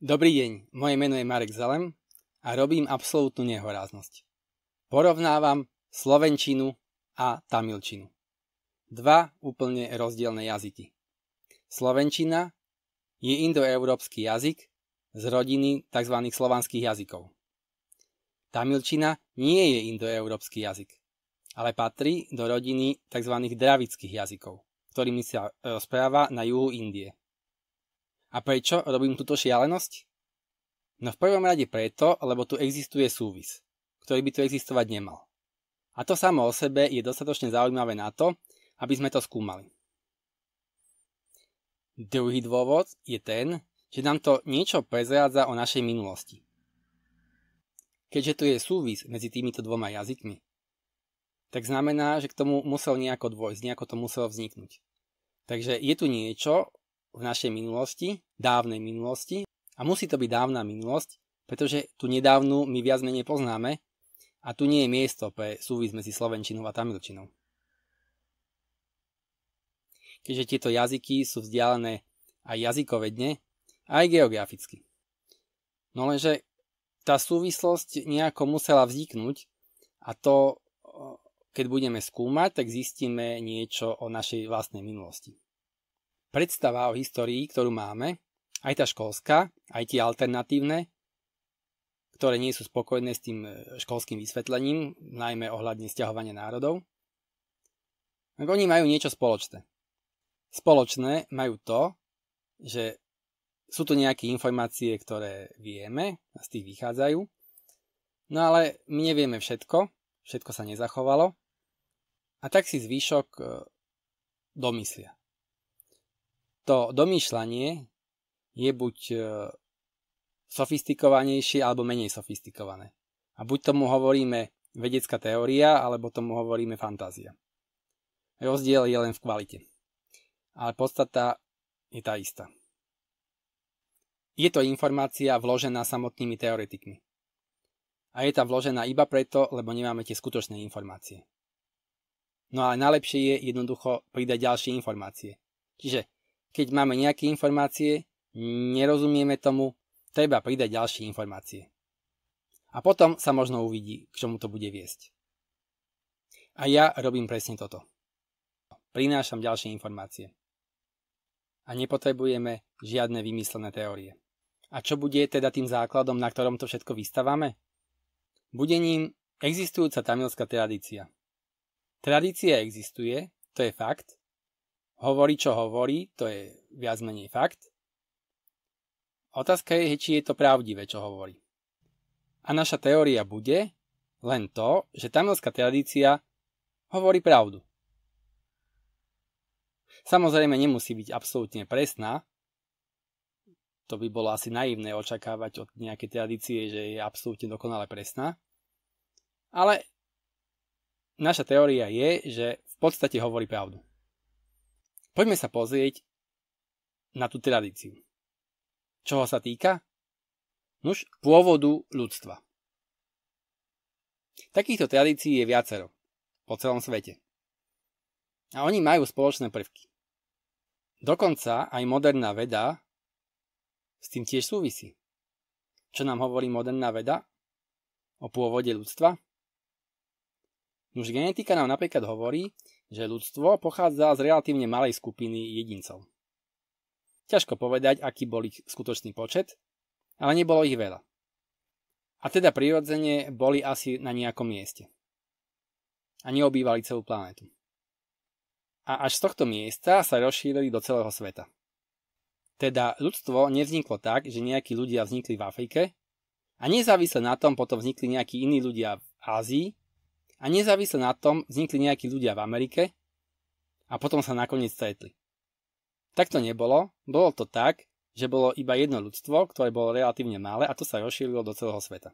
Dobrý deň, moje meno je Marek Zelem a robím absolútnu nehoráznosť. Porovnávam slovenčinu a tamilčinu. Dva úplne rozdielne jazyky. Slovenčina je indoeurópsky jazyk z rodiny tzv. slovanských jazykov. Tamilčina nie je indoeurópsky jazyk, ale patrí do rodiny tzv. dravických jazykov, ktorými sa e, rozpráva na juhu Indie. A prečo robím túto šialenosť? No v prvom rade preto, lebo tu existuje súvis, ktorý by tu existovať nemal. A to samo o sebe je dostatočne zaujímavé na to, aby sme to skúmali. Druhý dôvod je ten, že nám to niečo prezrádza o našej minulosti. Keďže tu je súvis medzi týmito dvoma jazykmi, tak znamená, že k tomu musel nejako dôjsť, nejako to muselo vzniknúť. Takže je tu niečo, v našej minulosti, dávnej minulosti. A musí to byť dávna minulosť, pretože tú nedávnu my viac menej poznáme a tu nie je miesto pre súvis medzi slovenčinou a tamilčinou. Keďže tieto jazyky sú vzdialené aj jazykovedne, aj geograficky. No lenže tá súvislosť nejako musela vzniknúť a to, keď budeme skúmať, tak zistíme niečo o našej vlastnej minulosti predstava o histórii, ktorú máme, aj tá školská, aj tie alternatívne, ktoré nie sú spokojné s tým e, školským vysvetlením, najmä ohľadne stiahovania národov, tak oni majú niečo spoločné. Spoločné majú to, že sú tu nejaké informácie, ktoré vieme a z tých vychádzajú, no ale my nevieme všetko, všetko sa nezachovalo a tak si zvyšok e, domyslia to domýšľanie je buď e, sofistikovanejšie alebo menej sofistikované. A buď tomu hovoríme vedecká teória, alebo tomu hovoríme fantázia. Rozdiel je len v kvalite. Ale podstata je tá istá. Je to informácia vložená samotnými teoretikmi. A je tá vložená iba preto, lebo nemáme tie skutočné informácie. No ale najlepšie je jednoducho pridať ďalšie informácie. Čiže keď máme nejaké informácie, nerozumieme tomu, treba pridať ďalšie informácie. A potom sa možno uvidí, k čomu to bude viesť. A ja robím presne toto. Prinášam ďalšie informácie. A nepotrebujeme žiadne vymyslené teórie. A čo bude teda tým základom, na ktorom to všetko vystavame? Bude ním existujúca tamilská tradícia. Tradícia existuje, to je fakt, hovorí, čo hovorí, to je viac menej fakt. Otázka je, či je to pravdivé, čo hovorí. A naša teória bude len to, že tamilská tradícia hovorí pravdu. Samozrejme nemusí byť absolútne presná, to by bolo asi naivné očakávať od nejakej tradície, že je absolútne dokonale presná. Ale naša teória je, že v podstate hovorí pravdu. Poďme sa pozrieť na tú tradíciu. Čoho sa týka? Nuž pôvodu ľudstva. Takýchto tradícií je viacero po celom svete. A oni majú spoločné prvky. Dokonca aj moderná veda s tým tiež súvisí. Čo nám hovorí moderná veda o pôvode ľudstva? Už genetika nám napríklad hovorí, že ľudstvo pochádza z relatívne malej skupiny jedincov. Ťažko povedať, aký bol ich skutočný počet, ale nebolo ich veľa. A teda prirodzene boli asi na nejakom mieste. A neobývali celú planetu. A až z tohto miesta sa rozšírili do celého sveta. Teda ľudstvo nevzniklo tak, že nejakí ľudia vznikli v Afrike a nezávisle na tom potom vznikli nejakí iní ľudia v Ázii a nezávisle na tom vznikli nejakí ľudia v Amerike a potom sa nakoniec stretli. Tak to nebolo, bolo to tak, že bolo iba jedno ľudstvo, ktoré bolo relatívne malé a to sa rozšírilo do celého sveta.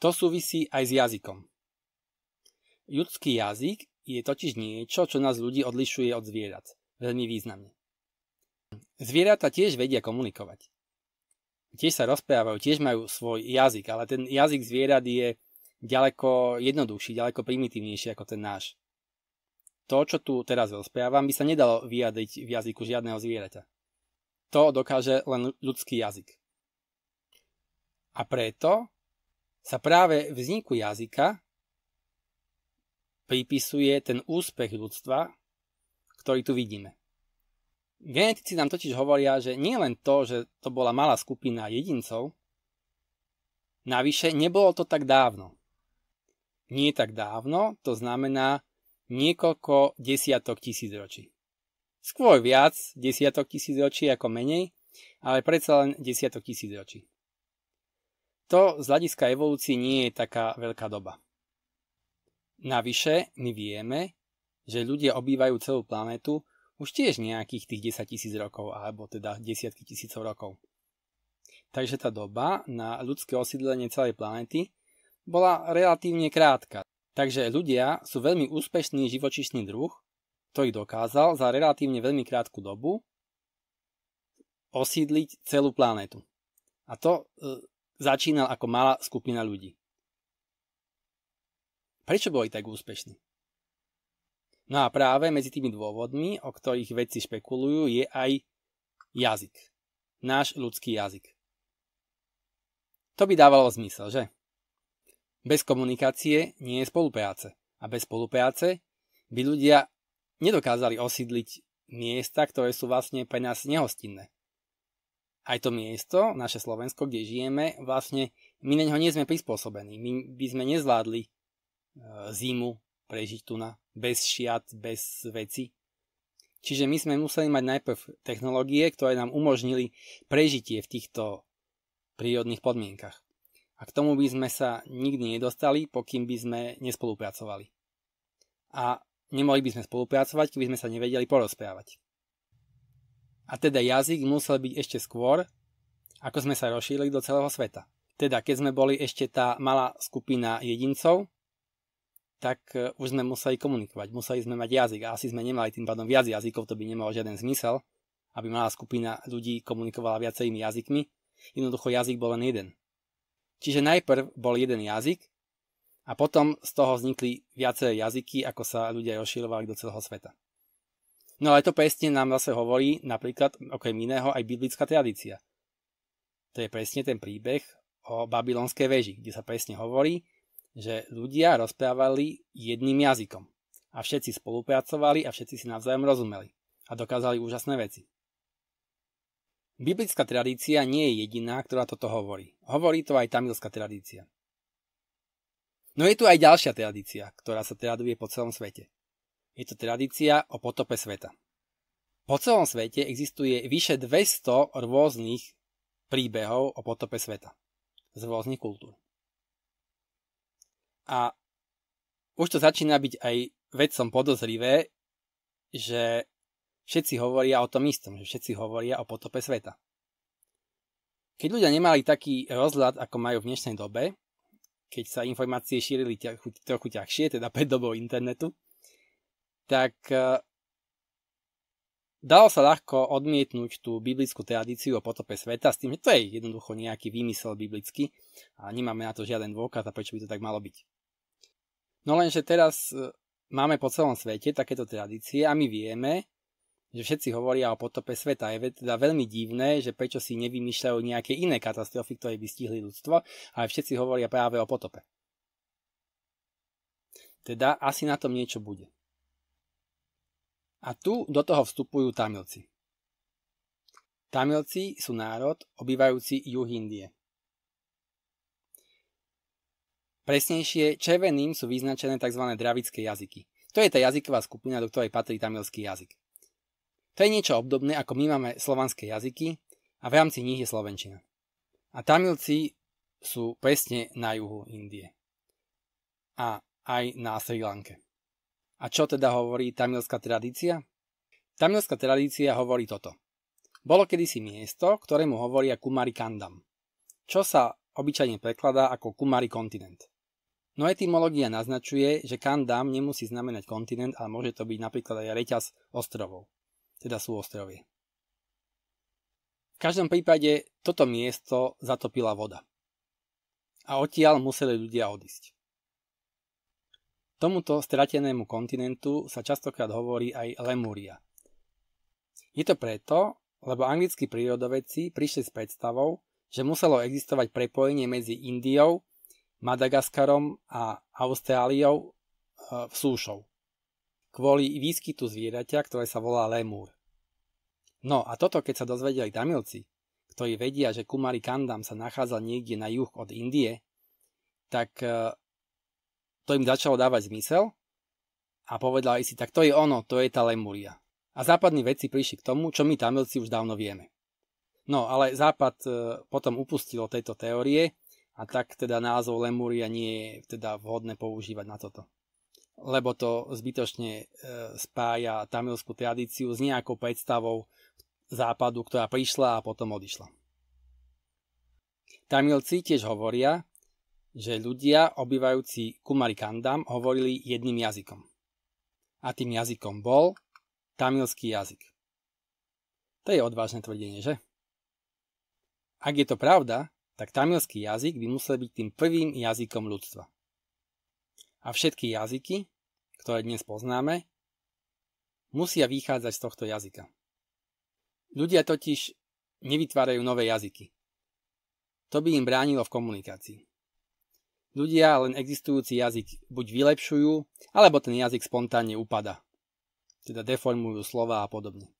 To súvisí aj s jazykom. Ľudský jazyk je totiž niečo, čo nás ľudí odlišuje od zvierat. Veľmi významne. Zvieratá tiež vedia komunikovať. Tiež sa rozprávajú, tiež majú svoj jazyk, ale ten jazyk zvierat je ďaleko jednoduchší, ďaleko primitívnejší ako ten náš. To, čo tu teraz rozprávam, by sa nedalo vyjadriť v jazyku žiadneho zvieraťa. To dokáže len ľudský jazyk. A preto sa práve vzniku jazyka pripisuje ten úspech ľudstva, ktorý tu vidíme. Genetici nám totiž hovoria, že nie len to, že to bola malá skupina jedincov, navyše nebolo to tak dávno nie tak dávno, to znamená niekoľko desiatok tisíc ročí. Skôr viac desiatok tisíc ročí ako menej, ale predsa len desiatok tisíc ročí. To z hľadiska evolúcie nie je taká veľká doba. Navyše my vieme, že ľudia obývajú celú planetu už tiež nejakých tých 10 tisíc rokov, alebo teda desiatky tisícov rokov. Takže tá doba na ľudské osídlenie celej planety bola relatívne krátka, takže ľudia sú veľmi úspešný živočišný druh, ktorý dokázal za relatívne veľmi krátku dobu osídliť celú planetu. A to e, začínal ako malá skupina ľudí. Prečo boli tak úspešní? No a práve medzi tými dôvodmi, o ktorých vedci špekulujú, je aj jazyk. Náš ľudský jazyk. To by dávalo zmysel, že? Bez komunikácie nie je spolupráce. A bez spolupráce by ľudia nedokázali osídliť miesta, ktoré sú vlastne pre nás nehostinné. Aj to miesto, naše Slovensko, kde žijeme, vlastne my na neho nie sme prispôsobení. My by sme nezvládli e, zimu prežiť tu na bez šiat, bez veci. Čiže my sme museli mať najprv technológie, ktoré nám umožnili prežitie v týchto prírodných podmienkach. A k tomu by sme sa nikdy nedostali, pokým by sme nespolupracovali. A nemohli by sme spolupracovať, keby sme sa nevedeli porozprávať. A teda jazyk musel byť ešte skôr, ako sme sa rozšírili do celého sveta. Teda keď sme boli ešte tá malá skupina jedincov, tak e, už sme museli komunikovať, museli sme mať jazyk a asi sme nemali tým pádom viac jazykov, to by nemalo žiaden zmysel, aby malá skupina ľudí komunikovala viacerými jazykmi. Jednoducho jazyk bol len jeden. Čiže najprv bol jeden jazyk a potom z toho vznikli viaceré jazyky, ako sa ľudia rozširovali do celého sveta. No ale to presne nám zase hovorí napríklad okrem iného aj biblická tradícia. To je presne ten príbeh o babylonskej veži, kde sa presne hovorí, že ľudia rozprávali jedným jazykom a všetci spolupracovali a všetci si navzájom rozumeli a dokázali úžasné veci. Biblická tradícia nie je jediná, ktorá toto hovorí. Hovorí to aj tamilská tradícia. No je tu aj ďalšia tradícia, ktorá sa traduje po celom svete. Je to tradícia o potope sveta. Po celom svete existuje vyše 200 rôznych príbehov o potope sveta z rôznych kultúr. A už to začína byť aj vedcom podozrivé, že Všetci hovoria o tom istom, že všetci hovoria o potope sveta. Keď ľudia nemali taký rozhľad, ako majú v dnešnej dobe, keď sa informácie šírili trochu ťažšie, teda pred dobou internetu, tak e, dalo sa ľahko odmietnúť tú biblickú tradíciu o potope sveta s tým, že to je jednoducho nejaký výmysel biblický a nemáme na to žiaden dôkaz a prečo by to tak malo byť. No lenže teraz e, máme po celom svete takéto tradície a my vieme, že všetci hovoria o potope sveta. Je teda veľmi divné, že prečo si nevymýšľajú nejaké iné katastrofy, ktoré by stihli ľudstvo, ale všetci hovoria práve o potope. Teda asi na tom niečo bude. A tu do toho vstupujú Tamilci. Tamilci sú národ obývajúci juh Indie. Presnejšie, červeným sú vyznačené tzv. dravické jazyky. To je tá jazyková skupina, do ktorej patrí tamilský jazyk. To je niečo obdobné, ako my máme slovanské jazyky a v rámci nich je slovenčina. A Tamilci sú presne na juhu Indie. A aj na Sri Lanke. A čo teda hovorí tamilská tradícia? Tamilská tradícia hovorí toto. Bolo kedysi miesto, ktorému hovoria Kumari Kandam, čo sa obyčajne prekladá ako Kumari kontinent. No etymológia naznačuje, že Kandam nemusí znamenať kontinent, ale môže to byť napríklad aj reťaz ostrovov teda sú ostrovy. V každom prípade toto miesto zatopila voda. A odtiaľ museli ľudia odísť. Tomuto stratenému kontinentu sa častokrát hovorí aj Lemúria. Je to preto, lebo anglickí prírodovedci prišli s predstavou, že muselo existovať prepojenie medzi Indiou, Madagaskarom a Austráliou e, v súšou kvôli výskytu zvieraťa, ktoré sa volá lemúr. No a toto, keď sa dozvedeli Tamilci, ktorí vedia, že Kumari Kandam sa nachádza niekde na juh od Indie, tak e, to im začalo dávať zmysel a povedali si, tak to je ono, to je tá Lemúria. A západní vedci prišli k tomu, čo my Tamilci už dávno vieme. No, ale Západ e, potom upustil tejto teórie a tak teda názov Lemúria nie je teda vhodné používať na toto lebo to zbytočne e, spája tamilskú tradíciu s nejakou predstavou západu, ktorá prišla a potom odišla. Tamilci tiež hovoria, že ľudia obývajúci Kumarikandam hovorili jedným jazykom. A tým jazykom bol tamilský jazyk. To je odvážne tvrdenie, že? Ak je to pravda, tak tamilský jazyk by musel byť tým prvým jazykom ľudstva a všetky jazyky, ktoré dnes poznáme, musia vychádzať z tohto jazyka. Ľudia totiž nevytvárajú nové jazyky. To by im bránilo v komunikácii. Ľudia len existujúci jazyk buď vylepšujú, alebo ten jazyk spontánne upada. Teda deformujú slova a podobne.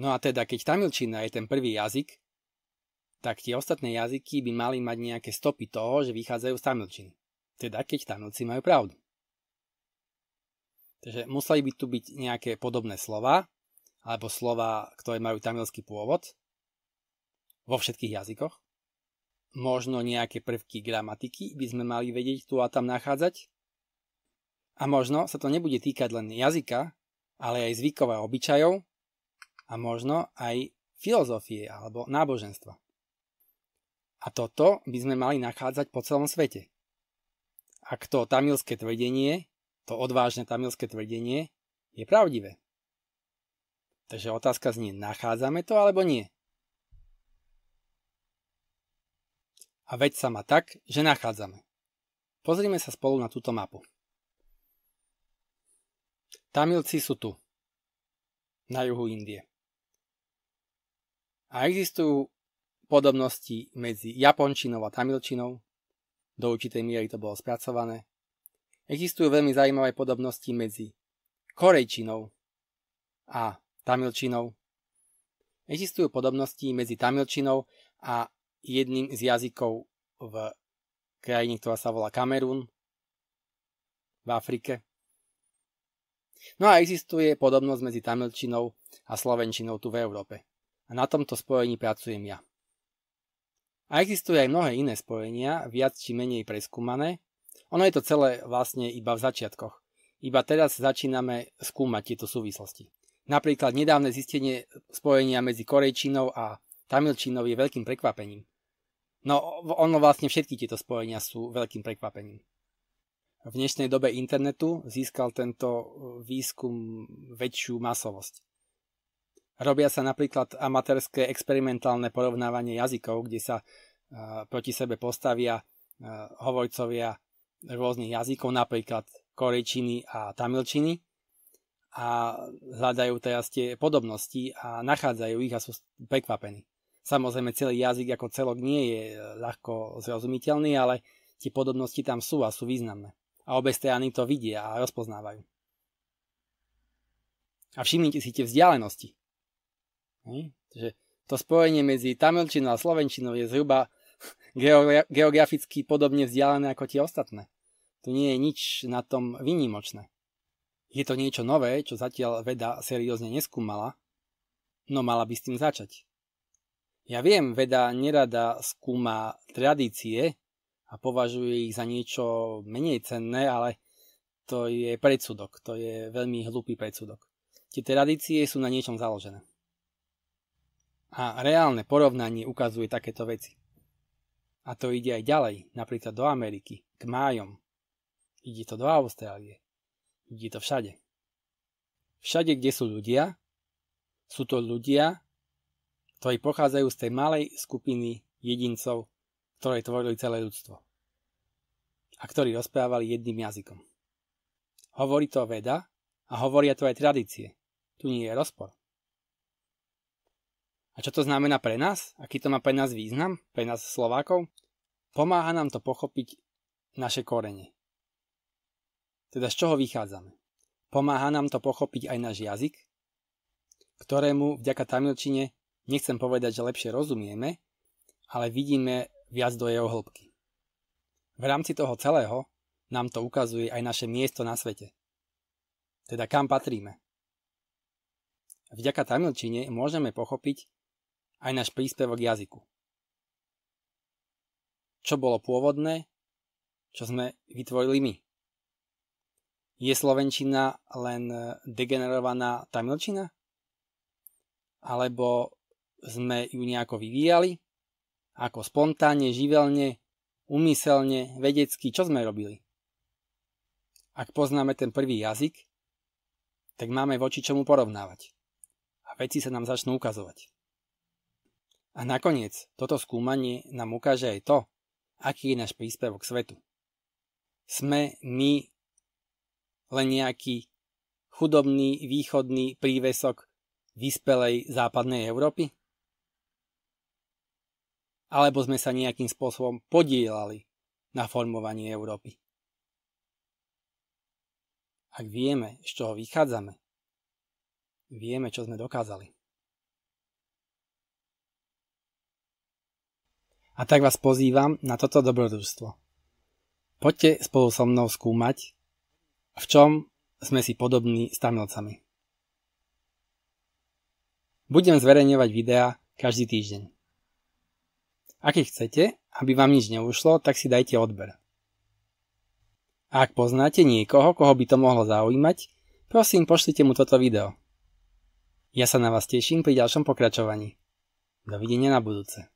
No a teda, keď tamilčina je ten prvý jazyk, tak tie ostatné jazyky by mali mať nejaké stopy toho, že vychádzajú z tamilčiny. Teda keď tanúci majú pravdu. Takže museli by tu byť nejaké podobné slova, alebo slova, ktoré majú tamilský pôvod, vo všetkých jazykoch. Možno nejaké prvky gramatiky by sme mali vedieť tu a tam nachádzať. A možno sa to nebude týkať len jazyka, ale aj zvykov a obyčajov a možno aj filozofie alebo náboženstva. A toto by sme mali nachádzať po celom svete ak to tamilské tvrdenie, to odvážne tamilské tvrdenie, je pravdivé. Takže otázka znie, nachádzame to alebo nie? A veď sa ma tak, že nachádzame. Pozrime sa spolu na túto mapu. Tamilci sú tu, na juhu Indie. A existujú podobnosti medzi japončinou a tamilčinou, do určitej miery to bolo spracované. Existujú veľmi zaujímavé podobnosti medzi korejčinou a tamilčinou. Existujú podobnosti medzi tamilčinou a jedným z jazykov v krajine, ktorá sa volá Kamerún v Afrike. No a existuje podobnosť medzi tamilčinou a slovenčinou tu v Európe. A na tomto spojení pracujem ja. A existujú aj mnohé iné spojenia, viac či menej preskúmané. Ono je to celé vlastne iba v začiatkoch. Iba teraz začíname skúmať tieto súvislosti. Napríklad nedávne zistenie spojenia medzi Korejčinou a Tamilčinou je veľkým prekvapením. No ono vlastne všetky tieto spojenia sú veľkým prekvapením. V dnešnej dobe internetu získal tento e, výskum väčšiu masovosť. Robia sa napríklad amatérske experimentálne porovnávanie jazykov, kde sa proti sebe postavia hovorcovia rôznych jazykov, napríklad korejčiny a tamilčiny a hľadajú teraz tie podobnosti a nachádzajú ich a sú prekvapení. Samozrejme celý jazyk ako celok nie je e, ľahko zrozumiteľný, ale tie podobnosti tam sú a sú významné. A obe strany to vidia a rozpoznávajú. A všimnite si tie vzdialenosti. Takže to spojenie medzi tamilčinou a slovenčinou je zhruba geograficky podobne vzdialené ako tie ostatné. Tu nie je nič na tom výnimočné. Je to niečo nové, čo zatiaľ veda seriózne neskúmala, no mala by s tým začať. Ja viem, veda nerada skúma tradície a považuje ich za niečo menej cenné, ale to je predsudok, to je veľmi hlupý predsudok. Tie tradície sú na niečom založené. A reálne porovnanie ukazuje takéto veci. A to ide aj ďalej, napríklad do Ameriky, k májom. Ide to do Austrálie. Ide to všade. Všade, kde sú ľudia, sú to ľudia, ktorí pochádzajú z tej malej skupiny jedincov, ktoré tvorili celé ľudstvo a ktorí rozprávali jedným jazykom. Hovorí to veda a hovoria to aj tradície. Tu nie je rozpor. A čo to znamená pre nás? Aký to má pre nás význam? Pre nás Slovákov? Pomáha nám to pochopiť naše korene. Teda z čoho vychádzame? Pomáha nám to pochopiť aj náš jazyk, ktorému vďaka tamilčine nechcem povedať, že lepšie rozumieme, ale vidíme viac do jeho hĺbky. V rámci toho celého nám to ukazuje aj naše miesto na svete. Teda kam patríme. Vďaka tamilčine môžeme pochopiť, aj náš príspevok jazyku. Čo bolo pôvodné, čo sme vytvorili my. Je slovenčina len degenerovaná tamilčina? Alebo sme ju nejako vyvíjali? Ako spontánne, živelne, umyselne, vedecky, čo sme robili? Ak poznáme ten prvý jazyk, tak máme voči čomu porovnávať. A veci sa nám začnú ukazovať. A nakoniec toto skúmanie nám ukáže aj to, aký je náš príspevok svetu. Sme my len nejaký chudobný východný prívesok vyspelej západnej Európy? Alebo sme sa nejakým spôsobom podielali na formovaní Európy? Ak vieme, z čoho vychádzame, vieme, čo sme dokázali. a tak vás pozývam na toto dobrodružstvo. Poďte spolu so mnou skúmať, v čom sme si podobní s tamilcami. Budem zverejňovať videá každý týždeň. Ak ich chcete, aby vám nič neušlo, tak si dajte odber. A ak poznáte niekoho, koho by to mohlo zaujímať, prosím pošlite mu toto video. Ja sa na vás teším pri ďalšom pokračovaní. Dovidenia na budúce.